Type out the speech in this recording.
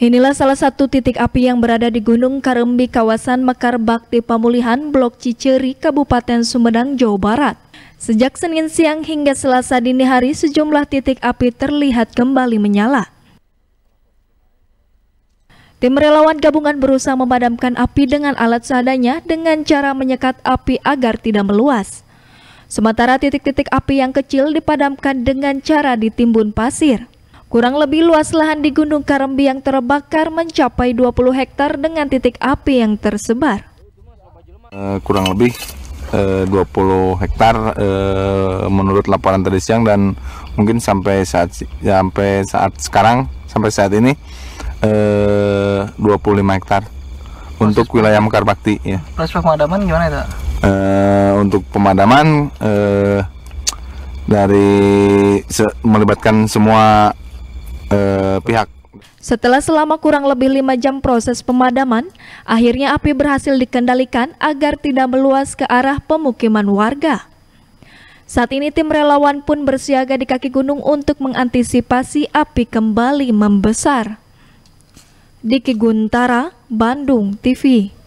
Inilah salah satu titik api yang berada di Gunung Karembi, kawasan Mekar Bakti Pamulihan, Blok Ciceri, Kabupaten Sumedang, Jawa Barat. Sejak Senin siang hingga Selasa dini hari, sejumlah titik api terlihat kembali menyala. Tim relawan gabungan berusaha memadamkan api dengan alat seadanya dengan cara menyekat api agar tidak meluas. Sementara titik-titik api yang kecil dipadamkan dengan cara ditimbun pasir. Kurang lebih luas lahan di Gunung Karembi yang terbakar mencapai 20 hektar dengan titik api yang tersebar. Uh, kurang lebih eh, uh, 20 hektar uh, menurut laporan tadi siang dan mungkin sampai saat sampai saat sekarang sampai saat ini uh, 25 hektar untuk wilayah Mekar Bakti ya. Proses pemadaman gimana itu? Uh, untuk pemadaman uh, dari se melibatkan semua eh, pihak. Setelah selama kurang lebih lima jam proses pemadaman, akhirnya api berhasil dikendalikan agar tidak meluas ke arah pemukiman warga. Saat ini tim relawan pun bersiaga di kaki gunung untuk mengantisipasi api kembali membesar. Diki Guntara, Bandung TV